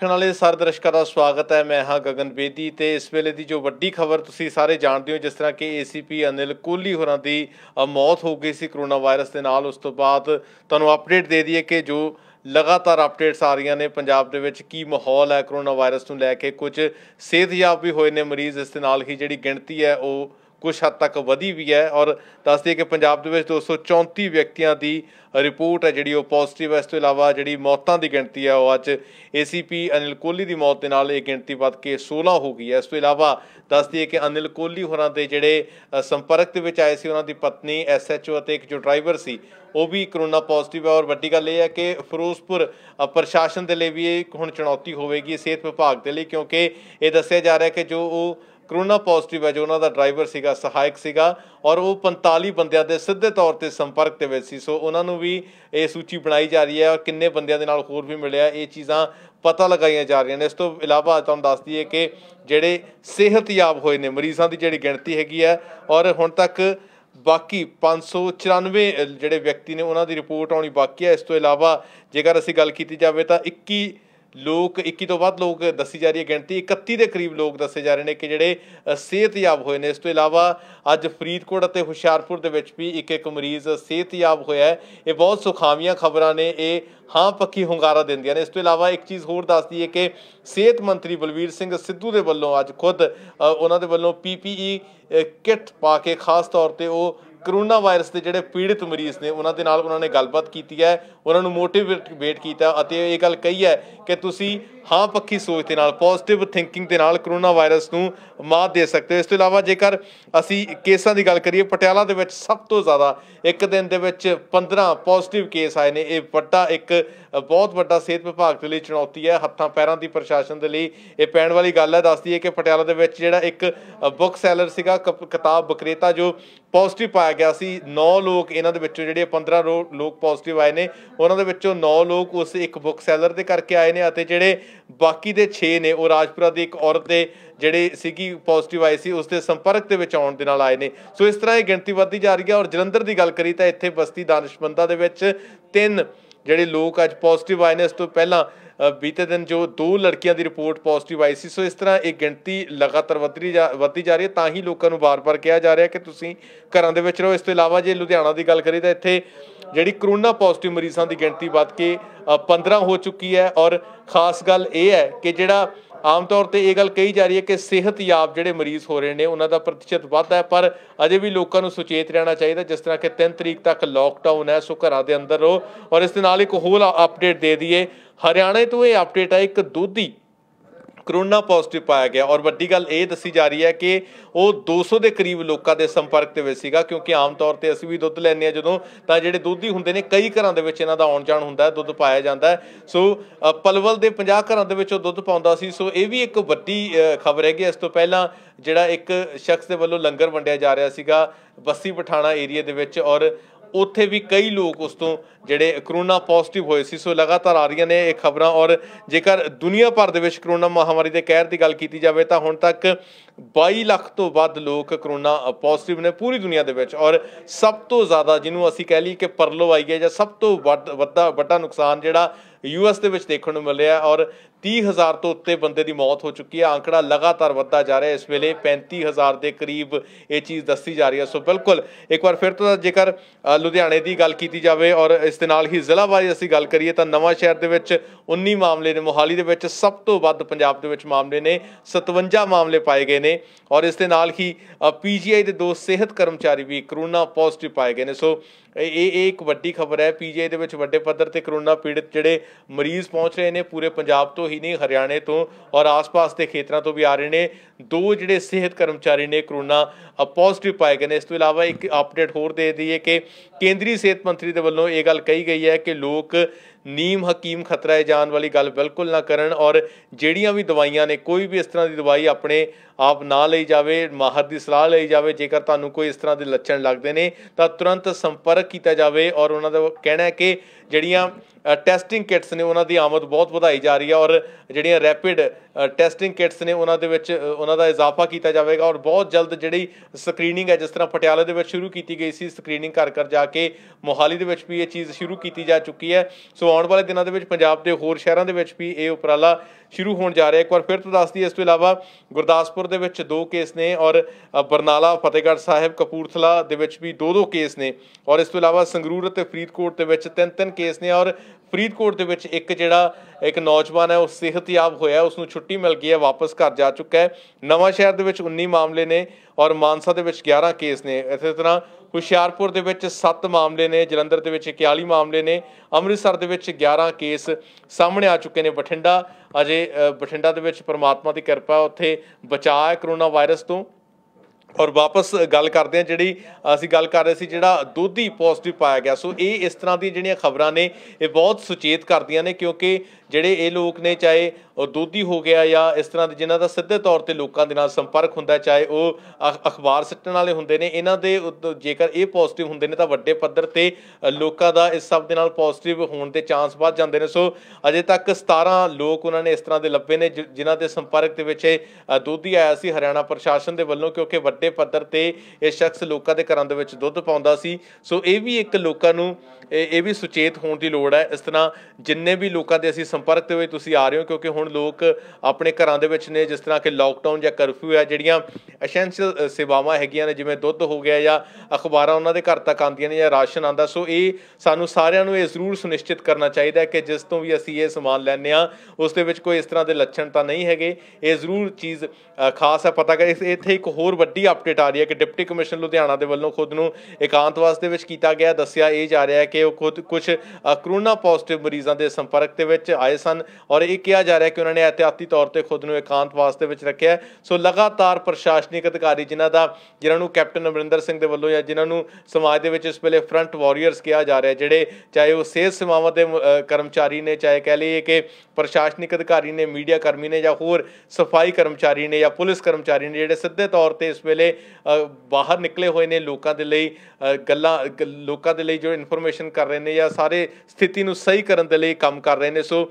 ਦੇਖਣ ਵਾਲੇ ਸਾਰੇ ਦਰਸ਼ਕਾਂ ਦਾ ਸਵਾਗਤ ਹੈ ਮੈਂ ਹਾਂ ਗਗਨ ਬੇਦੀ ਤੇ ਇਸ ਵੇਲੇ ਦੀ ਜੋ ਵੱਡੀ ਖਬਰ ਤੁਸੀਂ ਸਾਰੇ ਜਾਣਦੇ ਹੋ ਜਿਸ ਤਰ੍ਹਾਂ ਕਿ ਏਸੀਪੀ ਅਨਿਲ ਕੋਲੀ ਹੋਰਾਂ ਦੀ ਮੌਤ ਹੋ ਗਈ ਸੀ ਕਰੋਨਾ ਵਾਇਰਸ ਦੇ ਨਾਲ ਉਸ ਤੋਂ ਬਾਅਦ ਤੁਹਾਨੂੰ ਅਪਡੇਟ ਦੇ ਦਈਏ ਕਿ ਜੋ ਲਗਾਤਾਰ ਅਪਡੇਟਸ ਆ ਰਹੀਆਂ ਨੇ ਪੰਜਾਬ ਦੇ ਵਿੱਚ ਕੀ ਮਾਹੌਲ ਹੈ ਕਰੋਨਾ ਵਾਇਰਸ ਨੂੰ ਲੈ ਕੇ ਕੁਝ ਸਿਹਤਯਾਬ ਵੀ ਹੋਏ ਨੇ ਮਰੀਜ਼ ਇਸ ਦੇ ਨਾਲ ਹੀ ਜਿਹੜੀ ਗਿਣਤੀ ਹੈ ਉਹ ਕੁਝ ਹੱਦ ਤੱਕ ਵਧੀ ਵੀ ਹੈ ਔਰ ਦੱਸਦੀ ਹੈ ਕਿ ਪੰਜਾਬ ਦੇ ਵਿੱਚ 234 ਵਿਅਕਤੀਆਂ ਦੀ ਰਿਪੋਰਟ ਹੈ ਜਿਹੜੀ ਉਹ ਪੋਜ਼ਿਟਿਵ ਹੈ ਇਸ ਤੋਂ ਇਲਾਵਾ ਜਿਹੜੀ ਮੌਤਾਂ ਦੀ ਗਿਣਤੀ ਹੈ ਉਹ ਅੱਜ ਏਸੀਪੀ ਅਨਿਲ ਕੋਹਲੀ ਦੀ ਮੌਤ ਦੇ ਨਾਲ ਇਹ ਗਿਣਤੀ ਵੱਧ ਕੇ 16 ਹੋ ਗਈ ਹੈ ਇਸ ਤੋਂ ਇਲਾਵਾ ਦੱਸਦੀ ਹੈ ਕਿ ਅਨਿਲ ਕੋਹਲੀ ਹੋਰਾਂ ਦੇ ਜਿਹੜੇ ਸੰਪਰਕ ਦੇ ਵਿੱਚ ਆਏ ਸੀ ਉਹਨਾਂ ਦੀ ਪਤਨੀ ਐਸਐਚਓ ਅਤੇ ਇੱਕ ਜੋ ਡਰਾਈਵਰ ਸੀ ਉਹ ਵੀ ਕਰੋਨਾ ਪੋਜ਼ਿਟਿਵ ਹੈ ਔਰ ਵੱਡੀ ਗੱਲ ਇਹ ਹੈ ਕਿ ਫਿਰੋਜ਼ਪੁਰ ਪ੍ਰਸ਼ਾਸਨ ਦੇ ਲਈ ਵੀ ਇਹ ਹੁਣ ਚੁਣੌਤੀ ਹੋਵੇਗੀ ਸਿਹਤ ਵਿਭਾਗ ਦੇ ਲਈ ਕਿਉਂਕਿ ਇਹ ਦੱਸਿਆ ਜਾ ਰਿਹਾ ਹੈ ਕਿ ਜੋ ਉਹ ਕਰੋਨਾ ਪੋਜ਼ਿਟਿਵ ਹੈ ਜੋ ਉਹਨਾਂ ਦਾ ਡਰਾਈਵਰ ਸੀਗਾ ਸਹਾਇਕ ਸੀਗਾ ਔਰ ਉਹ 45 ਬੰਦਿਆਂ ਦੇ ਸਿੱਧੇ ਤੌਰ ਤੇ ਸੰਪਰਕ ਤੇ ਵਿੱਚ ਸੀ ਸੋ ਉਹਨਾਂ ਨੂੰ ਵੀ ਇਹ ਸੂਚੀ ਬਣਾਈ ਜਾ ਰਹੀ ਹੈ ਔਰ ਕਿੰਨੇ ਬੰਦਿਆਂ ਦੇ ਨਾਲ ਹੋਰ ਵੀ ਮਿਲਿਆ ਇਹ ਚੀਜ਼ਾਂ ਪਤਾ ਲਗਾਈਆਂ ਜਾ ਰਹੀਆਂ ਨੇ ਇਸ ਤੋਂ ਇਲਾਵਾ ਤੁਹਾਨੂੰ ਦੱਸ ਦਈਏ ਕਿ ਜਿਹੜੇ ਸਿਹਤਯਾਬ ਹੋਏ ਨੇ ਮਰੀਜ਼ਾਂ ਦੀ ਜਿਹੜੀ ਗਿਣਤੀ ਹੈਗੀ ਹੈ ਔਰ ਹੁਣ ਤੱਕ ਬਾਕੀ 594 ਜਿਹੜੇ ਵਿਅਕਤੀ ਨੇ ਉਹਨਾਂ ਦੀ ਰਿਪੋਰਟ ਆਉਣੀ ਬਾਕੀ ਹੈ ਇਸ ਤੋਂ ਇਲਾਵਾ ਜੇਕਰ ਅਸੀਂ ਗੱਲ ਕੀਤੀ ਜਾਵੇ ਤਾਂ 21 ਲੋਕ 21 ਤੋਂ ਵੱਧ ਲੋਕ ਦੱਸੀ ਜਾ ਰਹੀ ਹੈ ਗਿਣਤੀ 31 ਦੇ ਕਰੀਬ ਲੋਕ ਦੱਸੇ ਜਾ ਰਹੇ ਨੇ ਕਿ ਜਿਹੜੇ ਸਿਹਤਯਾਬ ਹੋਏ ਨੇ ਇਸ ਤੋਂ ਇਲਾਵਾ ਅੱਜ ਫਰੀਦਕੋਟ ਅਤੇ ਹੁਸ਼ਿਆਰਪੁਰ ਦੇ ਵਿੱਚ ਵੀ ਇੱਕ ਇੱਕ ਮਰੀਜ਼ ਸਿਹਤਯਾਬ ਹੋਇਆ ਹੈ ਇਹ ਬਹੁਤ ਸੁਖਾਵੀਆਂ ਖਬਰਾਂ ਨੇ ਇਹ ਹਾਂ ਪੱਕੀ ਹੁੰਗਾਰਾ ਦਿੰਦੀਆਂ ਨੇ ਇਸ ਤੋਂ ਇਲਾਵਾ ਇੱਕ ਚੀਜ਼ ਹੋਰ ਦੱਸਦੀ ਹੈ ਕਿ ਸਿਹਤ ਮੰਤਰੀ ਬਲਵੀਰ ਸਿੰਘ ਸਿੱਧੂ ਦੇ ਵੱਲੋਂ ਅੱਜ ਖੁਦ ਉਹਨਾਂ ਦੇ ਵੱਲੋਂ ਪੀਪੀਈ ਕਿੱਟ ਪਾ ਕੇ ਖਾਸ ਤੌਰ ਤੇ ਉਹ ਕਰੋਨਾ ਵਾਇਰਸ ਦੇ ਜਿਹੜੇ ਪੀੜਿਤ ਮਰੀਜ਼ ਨੇ ਉਹਨਾਂ ਦੇ ਨਾਲ ਉਹਨਾਂ ਨੇ ਗੱਲਬਾਤ ਕੀਤੀ ਹੈ ਉਹਨਾਂ ਨੂੰ ਮੋਟੀਵੇਟ ਕੀਤਾ ਅਤੇ ਇਹ ਗੱਲ ਕਹੀ ਹੈ ਕਿ ਤੁਸੀਂ ਹਾਂ ਪੱਕੀ ਸੋਚ ਦੇ ਨਾਲ ਪੋਜ਼ਿਟਿਵ ਥਿੰਕਿੰਗ ਦੇ ਨਾਲ ਕਰੋਨਾ ਵਾਇਰਸ ਨੂੰ ਮਾਤ ਦੇ ਸਕਦੇ ਹੋ ਇਸ ਤੋਂ ਇਲਾਵਾ ਜੇਕਰ ਅਸੀਂ ਕੇਸਾਂ ਦੀ ਗੱਲ ਕਰੀਏ ਪਟਿਆਲਾ ਦੇ ਵਿੱਚ ਸਭ ਤੋਂ ਜ਼ਿਆਦਾ ਇੱਕ ਦਿਨ ਦੇ ਵਿੱਚ 15 ਪੋਜ਼ਿਟਿਵ ਕੇਸ ਆਏ ਨੇ ਇਹ ਵੱਡਾ ਇੱਕ ਬਹੁਤ ਵੱਡਾ ਸਿਹਤ ਵਿਭਾਗ ਦੇ ਲਈ ਚੁਣੌਤੀ ਹੈ ਹੱਥਾਂ ਪੈਰਾਂ ਦੀ ਪ੍ਰਸ਼ਾਸਨ ਦੇ ਲਈ ਇਹ ਪੈਣ ਵਾਲੀ ਗੱਲ ਹੈ ਦੱਸਦੀ ਹੈ ਕਿ ਪਟਿਆਲਾ ਦੇ ਵਿੱਚ ਜਿਹੜਾ ਇੱਕ ਬੁੱਕ ਸੈਲਰ ਸੀਗਾ ਕਿਤਾਬ ਵਿਕਰੇਤਾ ਜੋ ਪੋਜ਼ਿਟਿਵ ਪਾਇਆ ਗਿਆ ਸੀ 9 ਲੋਕ ਇਹਨਾਂ ਦੇ ਵਿੱਚੋਂ ਜਿਹੜੇ 15 ਲੋਕ ਪੋਜ਼ਿਟਿਵ ਆਏ ਨੇ ਉਹਨਾਂ ਦੇ ਵਿੱਚੋਂ 9 ਲੋਕ ਉਸ ਇੱਕ ਬੁੱਕ ਸੈਲਰ ਦੇ ਕਰਕੇ ਆਏ ਨੇ ਅਤੇ ਜਿਹੜੇ ਬਾਕੀ ਦੇ 6 ਨੇ ਉਹ ਰਾਜਪੁਰਾ ਦੀ ਇੱਕ ਔਰਤ ਦੇ ਜਿਹੜੇ ਸੀਗੀ ਪੋਜ਼ਿਟਿਵ ਆਈ ਸੀ ਉਸ ਦੇ ਸੰਪਰਕ ਦੇ ਵਿੱਚ ਆਉਣ ਦੇ ਨਾਲ ਆਏ ਨੇ ਸੋ ਇਸ ਤਰ੍ਹਾਂ ਇਹ ਗਿਣਤੀ ਵੱਧਦੀ ਜਾ ਰਹੀ ਹੈ ਔਰ ਜਲੰਧਰ ਦੀ ਗੱਲ ਕਰੀ ਤਾਂ ਇੱਥੇ ਬਸਤੀ ਦਾਨਿਸ਼ਮੰਦਾ ਦੇ ਵਿੱਚ 3 ਜਿਹੜੇ ਲੋਕ ਅੱਜ ਪੋਜ਼ਿਟਿਵ ਆਏ ਨੇ ਇਸ ਤੋਂ ਪਹਿਲਾਂ ਬੀਤੇ ਦਿਨ ਜੋ ਦੋ ਲੜਕੀਆਂ ਦੀ ਰਿਪੋਰਟ ਪੋਜ਼ਿਟਿਵ ਆਈ ਸੀ ਸੋ ਇਸ ਤਰ੍ਹਾਂ ਇਹ ਗਿਣਤੀ ਲਗਾਤਾਰ ਵਧਦੀ ਜਾ ਵਧਦੀ ਜਾ ਰਹੀ ਹੈ ਤਾਂ ਹੀ ਲੋਕਾਂ ਨੂੰ ਵਾਰ-ਵਾਰ ਕਿਹਾ ਜਾ ਰਿਹਾ ਕਿ ਤੁਸੀਂ ਘਰਾਂ ਦੇ ਵਿੱਚ ਰਹੋ ਇਸ ਤੋਂ ਇਲਾਵਾ ਜੇ ਲੁਧਿਆਣਾ ਦੀ ਗੱਲ ਕਰੀ ਤਾਂ ਇੱਥੇ ਜਿਹੜੀ ਕਰੋਨਾ ਪੋਜ਼ਿਟਿਵ ਮਰੀਜ਼ਾਂ ਦੀ ਗਿਣਤੀ ਵੱਧ ਕੇ 15 ਹੋ ਚੁੱਕੀ ਹੈ ਔਰ ਖਾਸ ਗੱਲ ਇਹ ਹੈ ਕਿ ਜਿਹੜਾ ਆਮ ਤੌਰ ਤੇ ਇਹ ਗੱਲ ਕਹੀ ਜਾ ਰਹੀ ਹੈ ਕਿ ਸਿਹਤਯਾਬ ਜਿਹੜੇ ਮਰੀਜ਼ ਹੋ ਰਹੇ ਨੇ ਉਹਨਾਂ ਦਾ ਪ੍ਰਤੀਸ਼ਤ ਵੱਧਾ ਹੈ ਪਰ ਅਜੇ ਵੀ ਲੋਕਾਂ ਨੂੰ ਸੁਚੇਤ ਰਹਿਣਾ ਚਾਹੀਦਾ ਜਿਸ ਤਰ੍ਹਾਂ ਕਿ 3 ਤਰੀਕ ਤੱਕ ਲਾਕਡਾਊਨ ਹੈ ਸੋ ਘਰਾਂ ਦੇ ਅੰਦਰ ਰਹੋ ਔਰ ਇਸ ਦੇ ਨਾਲ ਇੱਕ ਹੋਰ ਅਪਡੇਟ ਦੇ ਦਈਏ ਹਰਿਆਣਾ ਤੋਂ ਇਹ ਅਪਡੇਟ ਹੈ ਇੱਕ ਦੁੱਧੀ ਕਰੋਨਾ ਪੋਜ਼ਿਟਿਵ ਪਾਇਆ ਗਿਆ ਔਰ ਵੱਡੀ ਗੱਲ ਇਹ ਦੱਸੀ ਜਾ ਰਹੀ ਹੈ ਕਿ ਉਹ 200 ਦੇ ਕਰੀਬ ਲੋਕਾਂ ਦੇ ਸੰਪਰਕ ਦੇ ਵਿੱਚ ਸੀਗਾ ਕਿਉਂਕਿ ਆਮ ਤੌਰ ਤੇ ਅਸੀਂ ਵੀ ਦੁੱਧ ਲੈਂਦੇ ਆ ਜਦੋਂ ਤਾਂ ਜਿਹੜੇ ਦੁੱਧੀ ਹੁੰਦੇ ਨੇ ਕਈ ਘਰਾਂ ਦੇ ਵਿੱਚ ਇਹਨਾਂ ਦਾ ਆਉਣ ਜਾਣ ਹੁੰਦਾ ਦੁੱਧ ਪਾਇਆ ਜਾਂਦਾ ਸੋ ਪਲਵਲ ਦੇ 50 ਘਰਾਂ ਦੇ ਵਿੱਚ ਉਹ ਦੁੱਧ ਪਾਉਂਦਾ ਸੀ ਸੋ ਇਹ ਵੀ ਇੱਕ ਵੱਡੀ ਖਬਰ ਹੈਗੀ ਇਸ ਤੋਂ ਪਹਿਲਾਂ ਜਿਹੜਾ ਇੱਕ ਸ਼ਖਸ ਦੇ ਵੱਲੋਂ ਲੰਗਰ ਵੰਡਿਆ ਜਾ ਰਿਹਾ ਸੀਗਾ ਬੱਸੀ ਪਠਾਣਾ ਏਰੀਆ ਦੇ ਵਿੱਚ ਔਰ ਉੱਥੇ ਵੀ ਕਈ ਲੋਕ ਉਸ ਤੋਂ ਜਿਹੜੇ ਕਰੋਨਾ ਪੋਜ਼ਿਟਿਵ ਹੋਏ ਸੀ ਸੋ ਲਗਾਤਾਰ ਆ ਰਹੀਆਂ ਨੇ ਇਹ ਖਬਰਾਂ ਔਰ ਜੇਕਰ ਦੁਨੀਆ ਭਰ ਦੇ ਵਿੱਚ ਕਰੋਨਾ ਮਹਾਮਾਰੀ ਦੇ ਕਹਿਰ ਦੀ ਗੱਲ ਕੀਤੀ ਜਾਵੇ ਤਾਂ ਹੁਣ ਤੱਕ 22 ਲੱਖ ਤੋਂ ਵੱਧ ਲੋਕ ਕਰੋਨਾ ਪੋਜ਼ਿਟਿਵ ਨੇ ਪੂਰੀ ਦੁਨੀਆ ਦੇ ਵਿੱਚ ਔਰ ਸਭ ਤੋਂ ਜ਼ਿਆਦਾ ਜਿਹਨੂੰ ਅਸੀਂ ਕਹਿ ਲਈ ਕਿ ਪਰਲੋ ਆਈ ਹੈ ਜਾਂ ਸਭ ਤੋਂ ਵੱਡਾ ਵੱਡਾ ਨੁਕਸਾਨ ਜਿਹੜਾ ਯੂਐਸ ਦੇ ਵਿੱਚ ਦੇਖਣ ਨੂੰ ਮਿਲਿਆ ਔਰ 30000 ਤੋਂ ਉੱਤੇ ਬੰਦੇ ਦੀ ਮੌਤ ਹੋ ਚੁੱਕੀ ਹੈ ਅੰਕੜਾ ਲਗਾਤਾਰ ਵੱਧਦਾ ਜਾ ਰਿਹਾ ਹੈ ਇਸ ਵੇਲੇ 35000 ਦੇ ਕਰੀਬ ਇਹ ਚੀਜ਼ ਦੱਸੀ ਜਾ ਰਹੀ ਹੈ ਸੋ ਬਿਲਕੁਲ ਇੱਕ ਵਾਰ ਫਿਰ ਤੋਂ ਜੇਕਰ ਲੁਧਿਆਣੇ ਦੀ ਗੱਲ ਕੀਤੀ ਜਾਵੇ ਔਰ ਇਸ ਦੇ ਨਾਲ ਹੀ ਜ਼ਿਲ੍ਹਾ ਵਾਰੀ ਅਸੀਂ ਗੱਲ ਕਰੀਏ ਤਾਂ ਨਵਾਂ ਸ਼ਹਿਰ ਦੇ ਵਿੱਚ 19 ਮਾਮਲੇ ਨੇ ਮੋਹਾਲੀ ਦੇ ਵਿੱਚ ਸਭ ਤੋਂ ਵੱਧ ਪੰਜਾਬ ਦੇ ਵਿੱਚ ਮਾਮਲੇ ਨੇ 57 ਮਾਮਲੇ ਪਾਏ ਗਏ ਨੇ ਔਰ ਇਸ ਦੇ ਨਾਲ ਹੀ ਪੀਜੀਆਈ ਦੇ ਦੋ ਸਿਹਤ ਕਰਮਚਾਰੀ ਵੀ ਕਰੋਨਾ ਪੋਜ਼ਿਟਿਵ ਪਾਏ ਗਏ ਨੇ ਸੋ ਇਹ ਇੱਕ ਵੱਡੀ ਖਬਰ ਹੈ ਪੀਜੀਆਈ ਦੇ ਵਿੱਚ ਵੱਡੇ ਪੱਧਰ ਤੇ ਕਰੋਨਾ ਪੀੜਤ ਜਿਹੜੇ ਮਰੀਜ਼ ਪਹੁੰਚ ਰਹੇ ਨੇ ਪੂਰੇ ਪੰਜਾਬ ਤੋਂ ਹੀ ਨਹੀਂ ਹਰਿਆਣੇ ਤੋਂ ਔਰ ਆਸ-ਪਾਸ ਦੇ ਖੇਤਰਾਂ ਤੋਂ ਵੀ ਆ ਰਹੇ ਨੇ ਦੋ ਜਿਹੜੇ ਸਿਹਤ ਕਰਮਚਾਰੀ ਨੇ ਕਰੋਨਾ ਪੋਜ਼ਿਟਿਵ ਪਾਏ ਗਏ ਨੇ ਇਸ ਤੋਂ ਇਲਾਵਾ ਇੱਕ ਅਪਡੇਟ ਹੋਰ ਦੇ ਦਈਏ ਕਿ ਕੇਂਦਰੀ ਸਿਹਤ ਮੰਤਰੀ ਦੇ ਵੱਲੋਂ ਇਹ ਗੱਲ ਕਹੀ ਗਈ ਹੈ ਕਿ ਲੋਕ ਨੀਮ ਹਕੀਮ ਖਤਰਾ ਹੈ ਜਾਨ ਵਾਲੀ ਗੱਲ ਬਿਲਕੁਲ ਨਾ ਕਰਨ ਔਰ ਜਿਹੜੀਆਂ ਵੀ ਦਵਾਈਆਂ ਨੇ ਕੋਈ ਵੀ ਇਸ ਤਰ੍ਹਾਂ ਦੀ ਦਵਾਈ ਆਪਣੇ ਆਪ ਨਾ ਲਈ ਜਾਵੇ ਮਾਹਰ ਦੀ ਸਲਾਹ ਲਈ ਜਾਵੇ ਜੇਕਰ ਤੁਹਾਨੂੰ ਕੋਈ ਇਸ ਤਰ੍ਹਾਂ ਦੇ ਲੱਛਣ ਲੱਗਦੇ ਨੇ ਤਾਂ ਤੁਰੰਤ ਸੰਪਰਕ ਕੀਤਾ ਜਾਵੇ ਔਰ ਉਹਨਾਂ ਦਾ ਕਹਿਣਾ ਹੈ ਕਿ ਜਿਹੜੀਆਂ ਟੈਸਟਿੰਗ ਕਿਟਸ ਨੇ ਉਹਨਾਂ ਦੀ ਆਮਦ ਬਹੁਤ ਵਧਾਈ ਜਾ ਰਹੀ ਹੈ ਔਰ ਜਿਹੜੀਆਂ ਰੈਪਿਡ ਟੈਸਟਿੰਗ ਕਿਟਸ ਨੇ ਉਹਨਾਂ ਦੇ ਵਿੱਚ ਉਹਨਾਂ ਦਾ ਇਜ਼ਾਫਾ ਕੀਤਾ ਜਾਵੇਗਾ ਔਰ ਬਹੁਤ ਜਲਦ ਜਿਹੜੀ ਸਕਰੀਨਿੰਗ ਹੈ ਜਿਸ ਤਰ੍ਹਾਂ ਪਟਿਆਲੇ ਦੇ ਵਿੱਚ ਸ਼ੁਰੂ ਕੀਤੀ ਗਈ ਸੀ ਸਕਰੀਨਿੰਗ ਕਰ ਕਰ ਜਾ ਕੇ ਮੋਹਾਲੀ ਦੇ ਵਿੱਚ ਵੀ ਇਹ ਚੀਜ਼ ਸ਼ੁਰੂ ਕੀਤੀ ਜਾ ਚੁੱਕੀ ਹੈ ਸੋ ਆਉਣ ਵਾਲੇ ਦਿਨਾਂ ਦੇ ਵਿੱਚ ਪੰਜਾਬ ਦੇ ਹੋਰ ਸ਼ਹਿਰਾਂ ਦੇ ਵਿੱਚ ਵੀ ਇਹ ਉਪਰਾਲਾ ਸ਼ੁਰੂ ਹੋਣ ਜਾ ਰਿਹਾ ਇੱਕ ਵਾਰ ਫਿਰ ਤੋਂ ਦੱਸ ਦਈਏ ਇਸ ਤੋਂ ਇਲਾਵਾ ਗੁਰਦਾਸਪੁਰ ਦੇ ਵਿੱਚ ਦੋ ਕੇਸ ਨੇ ਔਰ ਬਰਨਾਲਾ ਫਤਿਹਗੜ੍ਹ ਸਾਹਿਬ ਕਪੂਰਥਲਾ ਦੇ ਵਿੱਚ ਵੀ ਦੋ ਦੋ ਕੇਸ ਨੇ ਔਰ ਇਸ ਤੋਂ ਇਲਾਵਾ ਸੰਗਰੂਰ ਅਤੇ ਫਰੀਦਕੋਟ ਦੇ ਵਿੱਚ ਤਿੰਨ ਤਿੰਨ ਕੇਸ ਨੇ ਔਰ ਫਰੀਦਕੋਟ ਦੇ ਵਿੱਚ ਇੱਕ ਜਿਹੜਾ ਇੱਕ ਨੌਜਵਾਨ ਹੈ ਉਹ ਸਿਹਤਯਾਬ ਹੋਇਆ ਉਸ ਨੂੰ ਛੁੱਟੀ ਮਿਲ ਗਈ ਹੈ ਵਾਪਸ ਘਰ ਜਾ ਚੁੱਕਾ ਹੈ ਨਵਾਂ ਸ਼ਹਿਰ ਦੇ ਵਿੱਚ 19 ਮਾਮਲੇ ਨੇ ਔਰ ਮਾਨਸਾ ਦੇ ਵਿੱਚ 11 ਕੇਸ ਨੇ ਇਸੇ ਤਰ੍ਹਾਂ ਹੁਸ਼ਿਆਰਪੁਰ ਦੇ ਵਿੱਚ 7 ਮਾਮਲੇ ਨੇ ਜਲੰਧਰ ਦੇ ਵਿੱਚ 41 ਮਾਮਲੇ ਨੇ ਅੰਮ੍ਰਿਤਸਰ ਦੇ ਵਿੱਚ 11 ਕੇਸ ਸਾਹਮਣੇ ਆ ਚੁੱਕੇ ਨੇ ਬਠਿੰਡਾ ਅਜੇ ਬਠਿੰਡਾ ਦੇ ਵਿੱਚ ਪਰਮਾਤਮਾ ਦੀ ਕਿਰਪਾ ਉੱਥੇ ਬਚਾਅ ਹੈ ਕਰੋਨਾ ਵਾਇਰਸ ਤੋਂ ਔਰ ਵਾਪਸ ਗੱਲ ਕਰਦੇ ਆ ਜਿਹੜੀ ਅਸੀਂ ਗੱਲ ਕਰ ਰਹੇ ਸੀ ਜਿਹੜਾ ਦੁੱਧ ਹੀ ਪੋਜ਼ਿਟਿਵ ਪਾਇਆ ਗਿਆ ਸੋ ਇਹ ਇਸ ਤਰ੍ਹਾਂ ਦੀ ਜਿਹੜੀਆਂ ਖਬਰਾਂ ਨੇ ਇਹ ਬਹੁਤ ਸੁਚੇਤ ਕਰਦੀਆਂ ਨੇ ਕਿਉਂਕਿ ਜਿਹੜੇ ਇਹ ਲੋਕ ਨੇ ਚਾਹੇ ਉਹ ਦੂਦੀ ਹੋ ਗਿਆ ਜਾਂ ਇਸ ਤਰ੍ਹਾਂ ਦੇ ਜਿਨ੍ਹਾਂ ਦਾ ਸਿੱਧੇ ਤੌਰ ਤੇ ਲੋਕਾਂ ਦੇ ਨਾਲ ਸੰਪਰਕ ਹੁੰਦਾ ਚਾਹੇ ਉਹ ਅਖਬਾਰ ਸੱਟਣ ਵਾਲੇ ਹੁੰਦੇ ਨੇ ਇਹਨਾਂ ਦੇ ਜੇਕਰ ਇਹ ਪੋਜ਼ਿਟਿਵ ਹੁੰਦੇ ਨੇ ਤਾਂ ਵੱਡੇ ਪੱਧਰ ਤੇ ਲੋਕਾਂ ਦਾ ਇਸ ਸਭ ਦੇ ਨਾਲ ਪੋਜ਼ਿਟਿਵ ਹੋਣ ਦੇ ਚਾਂਸ ਵੱਧ ਜਾਂਦੇ ਨੇ ਸੋ ਅਜੇ ਤੱਕ 17 ਲੋਕ ਉਹਨਾਂ ਨੇ ਇਸ ਤਰ੍ਹਾਂ ਦੇ ਲੱਭੇ ਨੇ ਜਿਨ੍ਹਾਂ ਦੇ ਸੰਪਰਕ ਦੇ ਵਿੱਚ ਦੁੱਧੀ ਆਇਆ ਸੀ ਹਰਿਆਣਾ ਪ੍ਰਸ਼ਾਸਨ ਦੇ ਵੱਲੋਂ ਕਿਉਂਕਿ ਵੱਡੇ ਪੱਧਰ ਤੇ ਇਹ ਸ਼ਖਸ ਲੋਕਾਂ ਦੇ ਘਰਾਂ ਦੇ ਵਿੱਚ ਦੁੱਧ ਪਾਉਂਦਾ ਸੀ ਸੋ ਇਹ ਵੀ ਇੱਕ ਲੋਕਾਂ ਨੂੰ ਇਹ ਵੀ ਸੁਚੇਤ ਹੋਣ ਦੀ ਲੋੜ ਹੈ ਇਸ ਤਰ੍ਹਾਂ ਜਿੰਨੇ ਵੀ ਲੋਕਾਂ ਦੇ ਅਸੀਂ ਸੰਪਰਕ ਦੇ ਵਿੱਚ ਤੁਸੀਂ ਆ ਰਹੇ ਹੋ ਕਿਉਂਕਿ ਹੁਣ ਲੋਕ ਆਪਣੇ ਘਰਾਂ ਦੇ ਵਿੱਚ ਨੇ ਜਿਸ ਤਰ੍ਹਾਂ ਕਿ ਲਾਕਡਾਊਨ ਜਾਂ ਕਰਫਿਊ ਹੈ ਜਿਹੜੀਆਂ ਐਸੈਂਸ਼ੀਅਲ ਸੇਵਾਵਾਂ ਹੈਗੀਆਂ ਨੇ ਜਿਵੇਂ ਦੁੱਧ ਹੋ ਗਿਆ ਜਾਂ ਅਖਬਾਰਾਂ ਉਹਨਾਂ ਦੇ ਘਰ ਤੱਕ ਆਉਂਦੀਆਂ ਨੇ ਜਾਂ ਰਾਸ਼ਨ ਆਂਦਾ ਸੋ ਇਹ ਸਾਨੂੰ ਸਾਰਿਆਂ ਨੂੰ ਇਹ ਜ਼ਰੂਰ ਸੁਨਿਸ਼ਚਿਤ ਕਰਨਾ ਚਾਹੀਦਾ ਹੈ ਕਿ ਜਿਸ ਤੋਂ ਵੀ ਅਸੀਂ ਇਹ ਸਮਾਨ ਲੈਣੇ ਆ ਉਸ ਦੇ ਵਿੱਚ ਕੋਈ ਇਸ ਤਰ੍ਹਾਂ ਦੇ ਲੱਛਣ ਤਾਂ ਨਹੀਂ ਹੈਗੇ ਇਹ ਜ਼ਰੂਰ ਚੀਜ਼ ਖਾਸ ਹੈ ਪਤਾ ਕਿ ਇੱਥੇ ਇੱਕ ਹੋਰ ਵੱਡੀ ਅਪਡੇਟ ਆ ਰਹੀ ਹੈ ਕਿ ਡਿਪਟੀ ਕਮਿਸ਼ਨ ਲੁਧਿਆਣਾ ਦੇ ਵੱਲੋਂ ਖੁਦ ਨੂੰ ਇਕਾਂਤਵਾਸ ਦੇ ਵਿੱਚ ਕੀਤਾ ਗਿਆ ਦੱਸਿਆ ਇਹ ਜਾ ਰਿਹਾ ਹੈ ਕਿ ਉਹ ਖੁਦ ਕੁਝ ਕਰੋਨਾ ਪੋਜ਼ਿਟਿਵ ਮਰੀਜ਼ਾਂ ਦੇ ਸੰਪਰਕ ਦੇ ਵਿੱਚ ਆਏ ਆਏ ਸਨ ਔਰ ਇਹ ਕਿਹਾ ਜਾ ਰਿਹਾ ਕਿ ਉਹਨਾਂ ਨੇ ਇhtiyati ਤੌਰ ਤੇ ਖੁਦ ਨੂੰ ਇਕਾਂਤ ਵਾਸਤੇ ਵਿੱਚ ਰੱਖਿਆ ਸੋ ਲਗਾਤਾਰ ਪ੍ਰਸ਼ਾਸਨਿਕ ਅਧਿਕਾਰੀ ਜਿਨ੍ਹਾਂ ਦਾ ਜਿਨ੍ਹਾਂ ਨੂੰ ਕੈਪਟਨ ਅਮਰਿੰਦਰ ਸਿੰਘ ਦੇ ਵੱਲੋਂ ਜਾਂ ਜਿਨ੍ਹਾਂ ਨੂੰ ਸਮਾਜ ਦੇ ਵਿੱਚ ਇਸ ਵੇਲੇ ਫਰੰਟ ਵਾਰੀਅਰਸ ਕਿਹਾ ਜਾ ਰਿਹਾ ਜਿਹੜੇ ਚਾਹੇ ਉਹ ਸਿਹਤ ਸੇਵਾਵਾਂ ਦੇ ਕਰਮਚਾਰੀ ਨੇ ਚਾਹੇ ਕਹ ਲਈਏ ਕਿ ਪ੍ਰਸ਼ਾਸਨਿਕ ਅਧਿਕਾਰੀ ਨੇ ਮੀਡੀਆ ਕਰਮੀ ਨੇ ਜਾਂ ਹੋਰ ਸਫਾਈ ਕਰਮਚਾਰੀ ਨੇ ਜਾਂ ਪੁਲਿਸ ਕਰਮਚਾਰੀ ਨੇ ਜਿਹੜੇ ਸਿੱਧੇ ਤੌਰ ਤੇ ਇਸ ਵੇਲੇ ਬਾਹਰ ਨਿਕਲੇ ਹੋਏ ਨੇ ਲੋਕਾਂ ਦੇ ਲਈ ਗੱਲਾਂ ਲੋਕਾਂ ਦੇ ਲਈ ਜੋ ਇਨਫੋਰਮੇਸ਼ਨ ਕਰ ਰਹੇ ਨੇ ਜਾਂ ਸਾਰੇ ਸਥਿਤੀ ਨੂੰ ਸਹੀ ਕਰਨ ਦੇ ਲਈ ਕੰਮ ਕਰ ਰਹੇ ਨੇ ਸੋ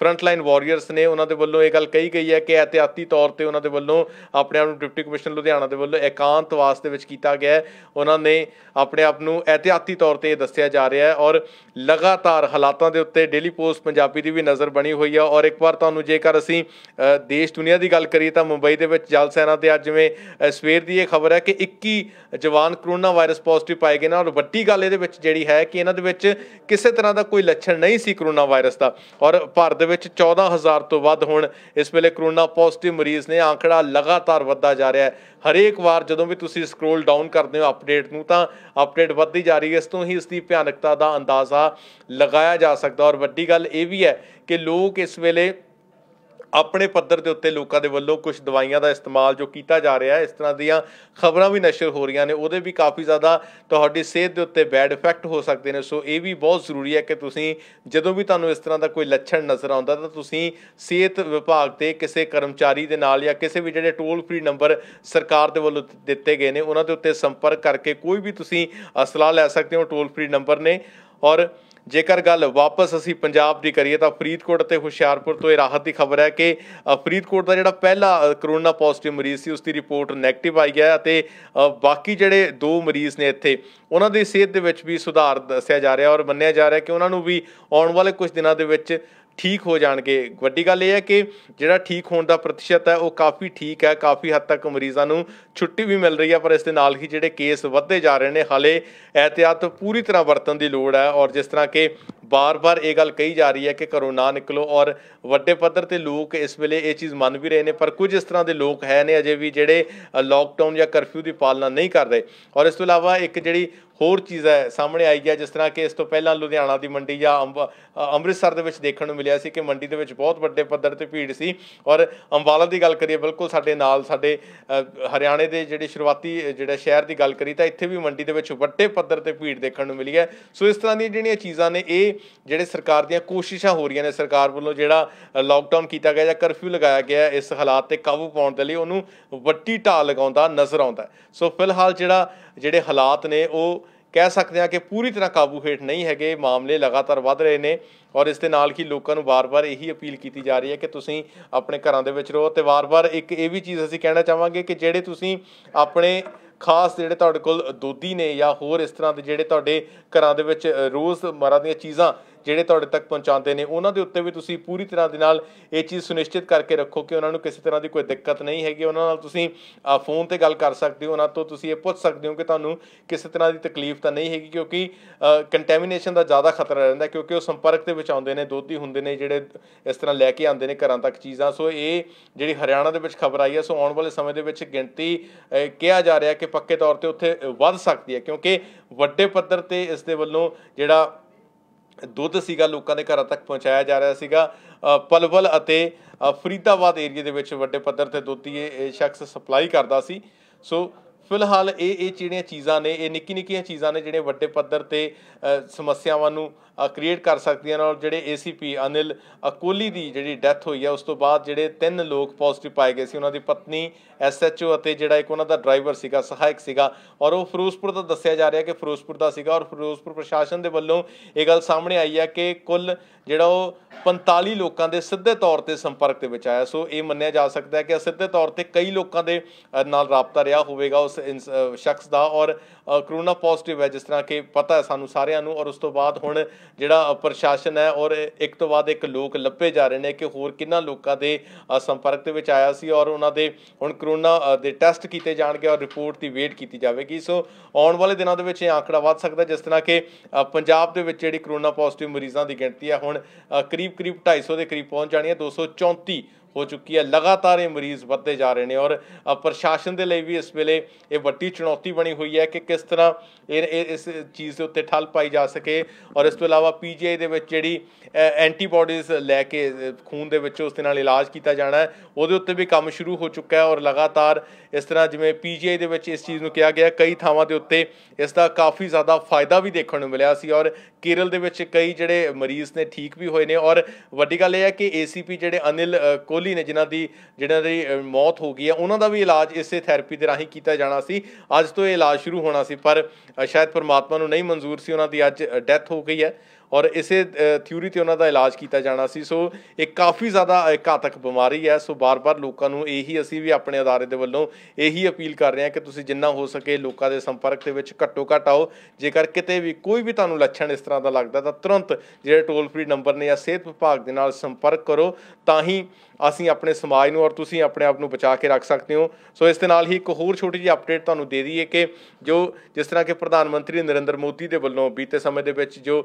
ਫਰੰਟ ਲਾਈਨ ਵਾਰੀਅਰਸ ਨੇ ਉਹਨਾਂ ਦੇ ਵੱਲੋਂ ਇਹ ਗੱਲ ਕਹੀ ਗਈ ਹੈ ਕਿ ਇhtiyati ਤੌਰ ਤੇ ਉਹਨਾਂ ਦੇ ਵੱਲੋਂ ਆਪਣੇ ਆਪ ਨੂੰ ਡਿਪਟੀ ਕਮਿਸ਼ਨਰ ਲੁਧਿਆਣਾ ਦੇ ਵੱਲੋਂ ਇਕਾਂਤ ਵਾਸ ਦੇ ਵਿੱਚ ਕੀਤਾ ਗਿਆ ਹੈ ਉਹਨਾਂ ਨੇ ਆਪਣੇ ਆਪ ਨੂੰ ਇhtiyati ਤੌਰ ਤੇ ਇਹ ਦੱਸਿਆ ਜਾ ਰਿਹਾ ਹੈ ਔਰ ਲਗਾਤਾਰ ਹਾਲਾਤਾਂ ਦੇ ਉੱਤੇ ਡੇਲੀ ਪੋਸਟ ਪੰਜਾਬੀ ਦੀ ਵੀ ਨਜ਼ਰ ਬਣੀ ਹੋਈ ਹੈ ਔਰ ਇੱਕ ਵਾਰ ਤੁਹਾਨੂੰ ਜੇਕਰ ਅਸੀਂ ਦੇਸ਼ ਦੁਨੀਆ ਦੀ ਗੱਲ ਕਰੀਏ ਤਾਂ ਮੁੰਬਈ ਦੇ ਵਿੱਚ ਜਲ ਸੈਨਾ ਤੇ ਅੱਜ ਜਿਵੇਂ ਸਵੇਰ ਦੀ ਇਹ ਖਬਰ ਹੈ ਕਿ 21 ਜਵਾਨ ਕਰੋਨਾ ਵਾਇਰਸ ਪੋਜ਼ਿਟਿਵ ਪਾਏ ਗਏ ਨੇ ਔਰ ਵੱਡੀ ਗੱਲ ਇਹਦੇ ਵਿੱਚ ਜਿਹੜੀ ਹੈ ਕਿ ਇਹਨਾਂ ਦੇ ਵਿੱਚ ਕਿਸੇ ਤਰ੍ਹਾਂ ਦਾ ਕੋਈ ਲੱਛਣ ਨਹੀਂ ਸੀ ਕਰੋਨਾ ਵਾਇਰਸ ਦਾ ਔਰ ਭਾਰਤ ਦੇ ਵਿੱਚ 14000 ਤੋਂ ਵੱਧ ਹੁਣ ਇਸ ਵੇਲੇ ਕਰੋਨਾ ਪੋਜ਼ਿਟਿਵ ਮਰੀਜ਼ ਨੇ ਆંકੜਾ ਲਗਾਤਾਰ ਵੱਧਦਾ ਜਾ ਰਿਹਾ ਹੈ ਹਰੇਕ ਵਾਰ ਜਦੋਂ ਵੀ ਤੁਸੀਂ ਸਕਰੋਲ ਡਾਊਨ ਕਰਦੇ ਹੋ ਅਪਡੇਟ ਨੂੰ ਤਾਂ ਅਪਡੇਟ ਵੱਧਦੀ ਜਾ ਰਹੀ ਹੈ ਇਸ ਤੋਂ ਹੀ ਇਸ ਦੀ ਭਿਆਨਕਤਾ ਦਾ ਅੰਦਾਜ਼ਾ ਲਗਾਇਆ ਜਾ ਸਕਦਾ ਔਰ ਵੱਡੀ ਗੱਲ ਇਹ ਵੀ ਹੈ ਕਿ ਲੋਕ ਇਸ ਵੇਲੇ ਆਪਣੇ ਪੱਧਰ ਦੇ ਉੱਤੇ ਲੋਕਾਂ ਦੇ ਵੱਲੋਂ ਕੁਝ ਦਵਾਈਆਂ ਦਾ ਇਸਤੇਮਾਲ ਜੋ ਕੀਤਾ ਜਾ ਰਿਹਾ ਹੈ ਇਸ ਤਰ੍ਹਾਂ ਦੀਆਂ ਖਬਰਾਂ ਵੀ ਨਸ਼ਰ ਹੋ ਰਹੀਆਂ ਨੇ ਉਹਦੇ ਵੀ ਕਾਫੀ ਜ਼ਿਆਦਾ ਤੁਹਾਡੀ ਸਿਹਤ ਦੇ ਉੱਤੇ ਬੈਡ ਇਫੈਕਟ ਹੋ ਸਕਦੇ ਨੇ ਸੋ ਇਹ ਵੀ ਬਹੁਤ ਜ਼ਰੂਰੀ ਹੈ ਕਿ ਤੁਸੀਂ ਜਦੋਂ ਵੀ ਤੁਹਾਨੂੰ ਇਸ ਤਰ੍ਹਾਂ ਦਾ ਕੋਈ ਲੱਛਣ ਨਜ਼ਰ ਆਉਂਦਾ ਤਾਂ ਤੁਸੀਂ ਸਿਹਤ ਵਿਭਾਗ ਦੇ ਕਿਸੇ ਕਰਮਚਾਰੀ ਦੇ ਨਾਲ ਜਾਂ ਕਿਸੇ ਵੀ ਜਿਹੜੇ ਟੋਲ ਫ੍ਰੀ ਨੰਬਰ ਸਰਕਾਰ ਦੇ ਵੱਲੋਂ ਦਿੱਤੇ ਗਏ ਨੇ ਉਹਨਾਂ ਦੇ ਉੱਤੇ ਸੰਪਰਕ ਕਰਕੇ ਕੋਈ ਵੀ ਤੁਸੀਂ ਅਸਲਾ ਲੈ ਸਕਦੇ ਹੋ ਟੋਲ ਫ੍ਰੀ ਨੰਬਰ ਨੇ ਔਰ ਜੇਕਰ ਗੱਲ ਵਾਪਸ ਅਸੀਂ ਪੰਜਾਬ ਦੀ ਕਰੀਏ ਤਾਂ ਫਰੀਦਕੋਟ ਤੇ ਹੁਸ਼ਿਆਰਪੁਰ ਤੋਂ ਇਹ ਰਾਹਤ ਦੀ ਖਬਰ ਹੈ ਕਿ ਫਰੀਦਕੋਟ ਦਾ ਜਿਹੜਾ ਪਹਿਲਾ ਕਰੋਨਾ ਪੋਜ਼ਿਟਿਵ ਮਰੀਜ਼ ਸੀ ਉਸ ਦੀ ਰਿਪੋਰਟ ਨੈਗੇਟਿਵ ਆਈ ਹੈ ਅਤੇ ਬਾਕੀ ਜਿਹੜੇ ਦੋ ਮਰੀਜ਼ ਨੇ ਇੱਥੇ ਉਹਨਾਂ ਦੀ ਸਿਹਤ ਦੇ ਵਿੱਚ ਵੀ ਸੁਧਾਰ ਦੱਸਿਆ ਜਾ ਰਿਹਾ ਔਰ ਮੰਨਿਆ ਜਾ ਰਿਹਾ ਕਿ ਉਹਨਾਂ ਨੂੰ ਵੀ ਆਉਣ ਵਾਲੇ ਕੁਝ ਦਿਨਾਂ ਦੇ ਵਿੱਚ ਠੀਕ ਹੋ ਜਾਣਗੇ ਵੱਡੀ ਗੱਲ ਇਹ ਹੈ ਕਿ ਜਿਹੜਾ ਠੀਕ ਹੋਣ ਦਾ ਪ੍ਰਤੀਸ਼ਤ ਹੈ ਉਹ ਕਾਫੀ ਠੀਕ ਹੈ ਕਾਫੀ ਹੱਦ ਤੱਕ ਮਰੀਜ਼ਾਂ ਨੂੰ ਛੁੱਟੀ ਵੀ ਮਿਲ ਰਹੀ ਹੈ ਪਰ ਇਸ ਦੇ ਨਾਲ ਹੀ ਜਿਹੜੇ ਕੇਸ ਵੱਧਦੇ ਜਾ ਰਹੇ ਨੇ ਹਾਲੇ ਐਹਤਿਆਤ ਪੂਰੀ ਤਰ੍ਹਾਂ ਵਰਤਣ ਦੀ ਲੋੜ ਹੈ ਔਰ ਜਿਸ ਤਰ੍ਹਾਂ ਕਿ ਬਾਰ-ਬਾਰ ਇਹ ਗੱਲ ਕਹੀ ਜਾ ਰਹੀ ਹੈ ਕਿ ਘਰੋਂ ਨਾ ਨਿਕਲੋ ਔਰ ਵੱਡੇ ਪੱਧਰ ਤੇ ਲੋਕ ਇਸ ਵੇਲੇ ਇਹ ਚੀਜ਼ ਮੰਨ ਵੀ ਰਹੇ ਨੇ ਪਰ ਕੁਝ ਇਸ ਤਰ੍ਹਾਂ ਦੇ ਲੋਕ ਹੈ ਨੇ ਅਜੇ ਵੀ ਜਿਹੜੇ ਲਾਕਡਾਊਨ ਜਾਂ ਕਰਫਿਊ ਦੀ ਪਾਲਣਾ ਨਹੀਂ ਕਰਦੇ ਔਰ ਇਸ ਤੋਂ ਇਲਾਵਾ ਇੱਕ ਜਿਹੜੀ ਹੋਰ ਚੀਜ਼ ਹੈ ਸਾਹਮਣੇ ਆਈ ਗਿਆ ਜਿਸ ਤਰ੍ਹਾਂ ਕਿ ਇਸ ਤੋਂ ਪਹਿਲਾਂ ਲੁਧਿਆਣਾ ਦੀ ਮੰਡੀ ਜਾਂ ਅੰਮ੍ਰਿਤਸਰ ਦੇ ਵਿੱਚ ਦੇਖਣ ਨੂੰ ਮਿਲਿਆ ਸੀ ਕਿ ਮੰਡੀ ਦੇ ਵਿੱਚ ਬਹੁਤ ਵੱਡੇ ਪੱਧਰ ਤੇ ਭੀੜ ਸੀ ਔਰ ਅੰਬਾਲਾ ਦੀ ਗੱਲ ਕਰੀਏ ਬਿਲਕੁਲ ਸਾਡੇ ਨਾਲ ਸਾਡੇ ਹਰਿਆਣੇ ਦੇ ਜਿਹੜੇ ਸ਼ੁਰੂਆਤੀ ਜਿਹੜਾ ਸ਼ਹਿਰ ਦੀ ਗੱਲ ਕਰੀ ਤਾਂ ਇੱਥੇ ਵੀ ਮੰਡੀ ਦੇ ਵਿੱਚ ਵੱਡੇ ਪੱਧਰ ਤੇ ਭੀੜ ਦੇਖਣ ਨੂੰ ਮਿਲੀ ਹੈ ਸੋ ਇਸ ਤਰ੍ਹਾਂ ਦੀਆਂ ਜਿਹੜੀਆਂ ਚੀਜ਼ਾਂ ਨੇ ਇਹ ਜਿਹੜੇ ਸਰਕਾਰ ਦੀਆਂ ਕੋਸ਼ਿਸ਼ਾਂ ਹੋ ਰਹੀਆਂ ਨੇ ਸਰਕਾਰ ਵੱਲੋਂ ਜਿਹੜਾ ਲਾਕਡਾਊਨ ਕੀਤਾ ਗਿਆ ਜਾਂ ਕਰਫਿਊ ਲਗਾਇਆ ਗਿਆ ਇਸ ਹਾਲਾਤ ਤੇ ਕਾਬੂ ਪਾਉਣ ਦੇ ਲਈ ਉਹਨੂੰ ਵੱਟੀ ਢਾਲ ਲਗਾਉਂਦਾ ਨਜ਼ਰ ਆਉਂਦਾ ਸੋ ਫਿਲਹਾਲ ਜਿਹੜਾ ਜਿਹੜੇ ਹਾਲਾਤ ਨੇ ਉਹ ਕਹਿ ਸਕਦੇ ਹਾਂ ਕਿ ਪੂਰੀ ਤਰ੍ਹਾਂ ਕਾਬੂ ਹੇਠ ਨਹੀਂ ਹੈਗੇ ਮਾਮਲੇ ਲਗਾਤਾਰ ਵੱਧ ਰਹੇ ਨੇ ਔਰ ਇਸ ਦੇ ਨਾਲ ਹੀ ਲੋਕਾਂ ਨੂੰ ਵਾਰ-ਵਾਰ ਇਹੀ ਅਪੀਲ ਕੀਤੀ ਜਾ ਰਹੀ ਹੈ ਕਿ ਤੁਸੀਂ ਆਪਣੇ ਘਰਾਂ ਦੇ ਵਿੱਚ ਰਹੋ ਤੇ ਵਾਰ-ਵਾਰ ਇੱਕ ਇਹ ਵੀ ਚੀਜ਼ ਅਸੀਂ ਕਹਿਣਾ ਚਾਹਾਂਗੇ ਕਿ ਜਿਹੜੇ ਤੁਸੀਂ ਆਪਣੇ ਖਾਸ ਜਿਹੜੇ ਤੁਹਾਡੇ ਕੋਲ ਦੋਦੀ ਨੇ ਜਾਂ ਹੋਰ ਇਸ ਤਰ੍ਹਾਂ ਦੇ ਜਿਹੜੇ ਤੁਹਾਡੇ ਘਰਾਂ ਦੇ ਵਿੱਚ ਰੋਜ਼ ਮਰਾਂ ਦੀਆਂ ਚੀਜ਼ਾਂ ਜਿਹੜੇ ਤੁਹਾਡੇ ਤੱਕ ਪਹੁੰਚਾਉਂਦੇ ਨੇ ਉਹਨਾਂ ਦੇ ਉੱਤੇ ਵੀ ਤੁਸੀਂ ਪੂਰੀ ਤਰ੍ਹਾਂ ਦੇ ਨਾਲ ਇਹ ਚੀਜ਼ ਸੁਨਿਸ਼ਚਿਤ ਕਰਕੇ ਰੱਖੋ ਕਿ ਉਹਨਾਂ ਨੂੰ ਕਿਸੇ ਤਰ੍ਹਾਂ ਦੀ ਕੋਈ ਦਿੱਕਤ ਨਹੀਂ ਹੈਗੀ ਉਹਨਾਂ ਨਾਲ ਤੁਸੀਂ ਫੋਨ ਤੇ ਗੱਲ ਕਰ ਸਕਦੇ ਹੋ ਉਹਨਾਂ ਤੋਂ ਤੁਸੀਂ ਇਹ ਪੁੱਛ ਸਕਦੇ ਹੋ ਕਿ ਤੁਹਾਨੂੰ ਕਿਸੇ ਤਰ੍ਹਾਂ ਦੀ ਤਕਲੀਫ ਤਾਂ ਨਹੀਂ ਹੈਗੀ ਕਿਉਂਕਿ ਕੰਟੈਮੀਨੇਸ਼ਨ ਦਾ ਜ਼ਿਆਦਾ ਖਤਰਾ ਰਹਿੰਦਾ ਕਿਉਂਕਿ ਉਹ ਸੰਪਰਕ ਤੇ ਵਿੱਚ ਆਉਂਦੇ ਨੇ ਦੋਤੀ ਹੁੰਦੇ ਨੇ ਜਿਹੜੇ ਇਸ ਤਰ੍ਹਾਂ ਲੈ ਕੇ ਆਉਂਦੇ ਨੇ ਘਰਾਂ ਤੱਕ ਚੀਜ਼ਾਂ ਸੋ ਇਹ ਜਿਹੜੀ ਹਰਿਆਣਾ ਦੇ ਵਿੱਚ ਖਬਰ ਆਈ ਹੈ ਸੋ ਆਉਣ ਵਾਲੇ ਸਮੇਂ ਦੇ ਵਿੱਚ ਗਿਣਤੀ ਕਿਹਾ ਜਾ ਰਿਹਾ ਕਿ ਪੱਕੇ ਤੌਰ ਤੇ ਉੱਥੇ ਵੱਧ ਸਕਦੀ ਹੈ ਕਿਉਂਕਿ ਵੱਡੇ ਪੱਧਰ ਤੇ ਇਸ ਦੇ ਵੱਲੋਂ ਜਿਹੜਾ ਦੁੱਧ ਸੀਗਾ ਲੋਕਾਂ ਦੇ ਘਰਾਂ ਤੱਕ ਪਹੁੰਚਾਇਆ ਜਾ ਰਿਹਾ ਸੀਗਾ ਪਲਵਲ ਅਤੇ ਫਰੀਦਾਬਾਦ ਏਰੀਆ ਦੇ ਵਿੱਚ ਵੱਡੇ ਪੱਧਰ ਤੇ ਦੁੱਧ ਇਹ ਸ਼ਖਸ ਸਪਲਾਈ ਕਰਦਾ ਸੀ ਸੋ ਫਿਲਹਾਲ ਇਹ ਇਹ ਜਿਹੜੀਆਂ ਚੀਜ਼ਾਂ ਨੇ ਇਹ ਨਿੱਕੀ ਨਿੱਕੀਆਂ ਚੀਜ਼ਾਂ ਨੇ ਜਿਹੜੇ ਵੱਡੇ ਪੱਧਰ ਤੇ ਸਮੱਸਿਆਵਾਂ ਨੂੰ ਕ੍ਰੀਏਟ ਕਰ ਸਕਦੀਆਂ ਨੇ ਔਰ ਜਿਹੜੇ ਏਸੀਪੀ ਅਨਿਲ ਅਕੋਲੀ ਦੀ ਜਿਹੜੀ ਡੈਥ ਹੋਈ ਹੈ ਉਸ ਤੋਂ ਬਾਅਦ ਜਿਹੜੇ ਤਿੰਨ ਲੋਕ ਪੋਜ਼ਿਟਿਵ ਪਾਏ ਗਏ ਸੀ ਉਹਨਾਂ ਦੀ ਪਤਨੀ ਐਸਐਚਓ ਅਤੇ ਜਿਹੜਾ ਇੱਕ ਉਹਨਾਂ ਦਾ ਡਰਾਈਵਰ ਸੀਗਾ ਸਹਾਇਕ ਸੀਗਾ ਔਰ ਉਹ ਫਿਰੋਜ਼ਪੁਰ ਦਾ ਦੱਸਿਆ ਜਾ ਰਿਹਾ ਕਿ ਫਿਰੋਜ਼ਪੁਰ ਦਾ ਸੀਗਾ ਔਰ ਫਿਰੋਜ਼ਪੁਰ ਪ੍ਰਸ਼ਾਸਨ ਦੇ ਵੱਲੋਂ ਇਹ ਗੱਲ ਸਾਹਮਣੇ ਆਈ ਹੈ ਕਿ ਕੁੱਲ ਜਿਹੜਾ ਉਹ 45 ਲੋਕਾਂ ਦੇ ਸਿੱਧੇ ਤੌਰ ਤੇ ਸੰਪਰਕ ਦੇ ਵਿੱਚ ਆਇਆ ਸੋ ਇਹ ਮੰਨਿਆ ਜਾ ਸਕਦਾ ਹੈ ਕਿ ਸਿੱਧੇ ਤੌਰ ਤੇ ਕਈ ਲੋਕਾਂ ਦੇ ਨਾਲ ਰਾਬਤਾ ਰਿਹਾ ਹੋਵੇਗਾ ਉਸ ਸ਼ਖਸ ਦਾ ਔਰ ਕਰੋਨਾ ਪੋਜ਼ਿਟਿਵ ਹੈ ਜਿਸ ਤਰ੍ਹਾਂ ਕਿ ਪਤਾ ਹੈ ਸਾਨੂੰ ਸਾਰਿਆਂ ਨੂੰ ਔਰ ਉਸ ਤੋਂ ਬਾਅਦ ਹੁਣ ਜਿਹੜਾ ਪ੍ਰਸ਼ਾਸਨ ਹੈ ਔਰ ਇੱਕ ਤੋਂ ਬਾਅਦ ਇੱਕ ਲੋਕ ਲੱਭੇ ਜਾ ਰਹੇ ਨੇ ਕਿ ਹੋਰ ਕਿੰਨਾ ਲੋਕਾਂ ਦੇ ਸੰਪਰਕ ਦੇ ਵਿੱਚ ਆਇਆ ਸੀ ਔਰ ਉਹਨਾਂ ਦੇ ਹੁਣ ਕਰੋਨਾ ਦੇ ਟੈਸਟ ਕੀਤੇ ਜਾਣਗੇ ਔਰ ਰਿਪੋਰਟ ਦੀ ਵੇਟ ਕੀਤੀ ਜਾਵੇਗੀ ਸੋ ਆਉਣ ਵਾਲੇ ਦਿਨਾਂ ਦੇ ਵਿੱਚ ਇਹ ਆਂਕੜਾ ਵੱਧ ਸਕਦਾ ਜਿਸ ਤਰ੍ਹਾਂ ਕਿ ਪੰਜਾਬ ਦੇ ਵਿੱਚ ਜਿਹੜੀ ਕਰੋਨਾ ਪੋਜ਼ਿਟਿਵ ਮਰੀਜ਼ਾਂ ਦੀ ਗਿਣਤੀ ਹੈ ਹੁਣ ਕਰੀਬ ਕਰੀਬ 250 ਦੇ ਕਰੀਬ ਪਹੁੰਚ ਜਾਣੀ ਹੈ 234 ਹੋ ਚੁੱਕੀ ਹੈ ਲਗਾਤਾਰ ਇਹ ਮਰੀਜ਼ ਵੱਧਦੇ ਜਾ ਰਹੇ ਨੇ ਔਰ ਪ੍ਰਸ਼ਾਸਨ ਦੇ ਲਈ ਵੀ ਇਸ ਵੇਲੇ ਇਹ ਵੱਡੀ ਚੁਣੌਤੀ ਬਣੀ ਹੋਈ ਹੈ ਕਿ ਕਿਸ ਤਰ੍ਹਾਂ ਇਹ ਇਸ ਚੀਜ਼ ਦੇ ਉੱਤੇ ਠੱਲ ਪਾਈ ਜਾ ਸਕੇ ਔਰ ਇਸ ਤੋਂ ਇਲਾਵਾ ਪੀਜੀਆਈ ਦੇ ਵਿੱਚ ਜਿਹੜੀ ਐਂਟੀਬਾਡੀਜ਼ ਲੈ ਕੇ ਖੂਨ ਦੇ ਵਿੱਚ ਉਸ ਦੇ ਨਾਲ ਇਲਾਜ ਕੀਤਾ ਜਾਣਾ ਉਹਦੇ ਉੱਤੇ ਵੀ ਕੰਮ ਸ਼ੁਰੂ ਹੋ ਚੁੱਕਾ ਹੈ ਔਰ ਲਗਾਤਾਰ ਇਸ ਤਰ੍ਹਾਂ ਜਿਵੇਂ ਪੀਜੀਆਈ ਦੇ ਵਿੱਚ ਇਸ ਚੀਜ਼ ਨੂੰ ਕਿਹਾ ਗਿਆ ਕਈ ਥਾਵਾਂ ਦੇ ਉੱਤੇ ਇਸ ਦਾ ਕਾਫੀ ਜ਼ਿਆਦਾ ਫਾਇਦਾ ਵੀ ਦੇਖਣ ਨੂੰ ਮਿਲਿਆ ਸੀ ਔਰ ਕੇਰਲ ਦੇ ਵਿੱਚ ਕਈ ਜਿਹੜੇ ਮਰੀਜ਼ ਨੇ ਠੀਕ ਵੀ ਹੋਏ ਨੇ ਔਰ ਵੱਡੀ ਗੱਲ ਇਹ ਹੈ ਕਿ ਏਸੀਪੀ ਜਿਹੜੇ ਅਨਿਲ ਕੋ ਕੋਹਲੀ ਨੇ ਜਿਨ੍ਹਾਂ ਦੀ ਜਿਹੜਾ ਦੀ ਮੌਤ ਹੋ ਗਈ ਹੈ ਉਹਨਾਂ ਦਾ ਵੀ ਇਲਾਜ ਇਸੇ ਥੈਰੇਪੀ ਦੇ ਰਾਹੀਂ ਕੀਤਾ ਜਾਣਾ ਸੀ ਅੱਜ ਤੋਂ ਇਹ ਇਲਾਜ ਸ਼ੁਰੂ ਹੋਣਾ ਸੀ ਪਰ ਸ਼ਾਇਦ ਪਰਮਾਤਮਾ ਨੂੰ ਨਹੀਂ ਮਨਜ਼ੂਰ ਸੀ ਉਹਨਾਂ ਦੀ ਅੱਜ ਡੈਥ ਹੋ ਗਈ ਹੈ ਔਰ ਇਸੇ ਥਿਊਰੀ ਤੇ ਉਹਨਾਂ ਦਾ ਇਲਾਜ ਕੀਤਾ ਜਾਣਾ ਸੀ ਸੋ ਇਹ ਕਾਫੀ ਜ਼ਿਆਦਾ ਘਾਤਕ ਬਿਮਾਰੀ ਹੈ ਸੋ ਬਾਰ-ਬਾਰ ਲੋਕਾਂ ਨੂੰ ਇਹੀ ਅਸੀਂ ਵੀ ਆਪਣੇ ਅਦਾਰੇ ਦੇ ਵੱਲੋਂ ਇਹੀ ਅਪੀਲ ਕਰ ਰਹੇ ਹਾਂ ਕਿ ਤੁਸੀਂ ਜਿੰਨਾ ਹੋ ਸਕੇ ਲੋਕਾਂ ਦੇ ਸੰਪਰਕ ਦੇ ਵਿੱਚ ਘੱਟੋ ਘੱਟ ਆਓ ਜੇਕਰ ਕਿਤੇ ਵੀ ਕੋਈ ਵੀ ਤੁਹਾਨੂੰ ਲੱਛਣ ਇਸ ਤਰ੍ਹਾਂ ਦਾ ਲੱਗਦਾ ਤਾਂ ਤੁਰੰਤ ਜਿਹੜੇ ਟੋਲ ਫ੍ਰੀ ਨੰਬਰ ਨੇ ਜਾਂ ਸਿਹਤ ਵਿਭਾਗ ਦੇ ਨਾਲ ਸੰਪਰਕ ਕਰੋ ਤਾਂ ਹੀ ਅਸੀਂ ਆਪਣੇ ਸਮਾਜ ਨੂੰ ਔਰ ਤੁਸੀਂ ਆਪਣੇ ਆਪ ਨੂੰ ਬਚਾ ਕੇ ਰੱਖ ਸਕਦੇ ਹੋ ਸੋ ਇਸ ਦੇ ਨਾਲ ਹੀ ਇੱਕ ਹੋਰ ਛੋਟੀ ਜਿਹੀ ਅਪਡੇਟ ਤੁਹਾਨੂੰ ਦੇ ਦਈਏ ਕਿ ਜੋ ਜਿਸ ਤਰ੍ਹਾਂ ਕਿ ਪ੍ਰਧਾਨ ਮੰਤਰੀ ਨਰਿੰਦਰ ਮੋਦੀ ਦੇ ਵੱਲੋਂ ਬੀਤੇ ਸਮੇਂ ਦੇ ਵਿੱਚ ਜੋ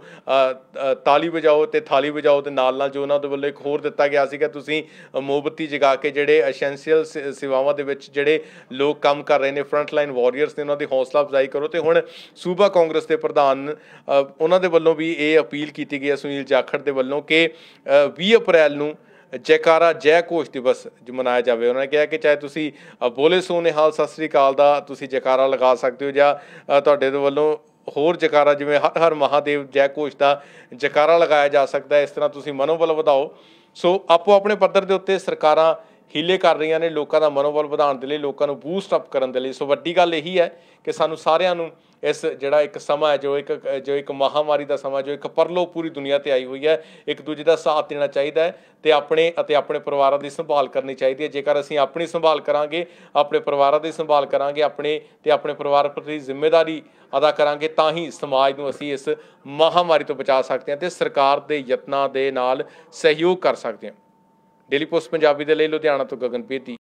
ਤਾਲੀ ਵਜਾਓ ਤੇ ਥਾਲੀ ਵਜਾਓ ਤੇ ਨਾਲ ਨਾਲ ਜੋ ਉਹਨਾਂ ਦੇ ਵੱਲੋਂ ਇੱਕ ਹੋਰ ਦਿੱਤਾ ਗਿਆ ਸੀਗਾ ਤੁਸੀਂ ਮੋਮਬਤੀ ਜਗਾ ਕੇ ਜਿਹੜੇ ਐਸੈਂਸ਼ੀਅਲ ਸੇਵਾਵਾਂ ਦੇ ਵਿੱਚ ਜਿਹੜੇ ਲੋਕ ਕੰਮ ਕਰ ਰਹੇ ਨੇ ਫਰੰਟ ਲਾਈਨ ਵਾਰੀਅਰਸ ਨੇ ਉਹਨਾਂ ਦੀ ਹੌਸਲਾ ਅਫਜ਼ਾਈ ਕਰੋ ਤੇ ਹੁਣ ਸੂਬਾ ਕਾਂਗਰਸ ਦੇ ਪ੍ਰਧਾਨ ਉਹਨਾਂ ਦੇ ਵੱਲੋਂ ਵੀ ਇਹ ਅਪੀਲ ਕੀਤੀ ਗਈ ਹੈ ਸੁਨੀਲ ਜਾਖੜ ਦੇ ਵੱਲੋਂ ਕਿ 20 ਅਪ੍ਰੈਲ ਨੂੰ ਜੈਕਾਰਾ ਜੈ ਕੋਸ਼ ਦਿਵਸ ਮਨਾਇਆ ਜਾਵੇ ਉਹਨਾਂ ਨੇ ਕਿਹਾ ਕਿ ਚਾਹੇ ਤੁਸੀਂ ਬੋਲੇ ਸੋਨੇ ਹਾਲ ਸਸਰੀ ਕਾਲ ਦਾ ਤੁਸੀਂ ਜੈਕਾਰਾ ਲਗਾ ਸਕਦੇ ਹੋ ਜਾਂ ਤੁਹਾਡੇ ਦੇ ਵੱਲੋਂ ਹੋਰ ਜਕਾਰਾ ਜਿਵੇਂ ਹਰ ਹਰ ਮਹਾਦੇਵ ਜੈ ਕੋਸ਼ ਦਾ ਜਕਾਰਾ ਲਗਾਇਆ ਜਾ ਸਕਦਾ ਇਸ ਤਰ੍ਹਾਂ ਤੁਸੀਂ ਮਨੋਬਲ ਵਧਾਓ ਸੋ ਆਪੋ ਆਪਣੇ ਪੱਧਰ ਦੇ ਉੱਤੇ ਸਰਕਾਰਾਂ ਹੀਲੇ ਕਰ ਰਹੀਆਂ ਨੇ ਲੋਕਾਂ ਦਾ ਮਨੋਬਲ ਵਧਾਉਣ ਦੇ ਲਈ ਲੋਕਾਂ ਨੂੰ ਬੂਸਟ ਅਪ ਕਰਨ ਦੇ ਲਈ ਸੋ ਵੱਡੀ ਗੱਲ ਇਹੀ ਹੈ ਕਿ ਸਾਨੂੰ ਸਾਰਿਆਂ ਨੂੰ ਇਸ ਜਿਹੜਾ ਇੱਕ ਸਮਾਂ ਹੈ ਜੋ ਇੱਕ ਜੋ ਇੱਕ ਮਹਾਮਾਰੀ ਦਾ ਸਮਾਂ ਜੋ ਇੱਕ ਪਰਲੋ ਪੂਰੀ ਦੁਨੀਆ ਤੇ ਆਈ ਹੋਈ ਹੈ ਇੱਕ ਦੂਜੇ ਦਾ ਸਾਥ ਦੇਣਾ ਚਾਹੀਦਾ ਹੈ ਤੇ ਆਪਣੇ ਅਤੇ ਆਪਣੇ ਪਰਿਵਾਰਾਂ ਦੀ ਸੰਭਾਲ ਕਰਨੀ ਚਾਹੀਦੀ ਹੈ ਜੇਕਰ ਅਸੀਂ ਆਪਣੀ ਸੰਭਾਲ ਕਰਾਂਗੇ ਆਪਣੇ ਪਰਿਵਾਰਾਂ ਦੀ ਸੰਭਾਲ ਕਰਾਂਗੇ ਆਪਣੇ ਤੇ ਆਪਣੇ ਪਰਿਵਾਰ ਪ੍ਰਤੀ ਜ਼ਿੰਮੇਵਾਰੀ ਅਦਾ ਕਰਾਂਗੇ ਤਾਂ ਹੀ ਸਮਾਜ ਨੂੰ ਅਸੀਂ ਇਸ ਮਹਾਮਾਰੀ ਤੋਂ ਬਚਾ ਸਕਦੇ ਹਾਂ ਤੇ ਸਰਕਾਰ ਦੇ ਯਤਨਾਂ ਦੇ ਨਾਲ ਸਹਿਯੋਗ ਕਰ ਸਕਦੇ ਹਾਂ ਡੇਲੀ ਪੋਸਟ ਪੰਜਾਬੀ ਦੇ ਲਈ ਲੁਧਿਆਣਾ ਤੋਂ ਗਗਨਪ੍ਰੀਤੀ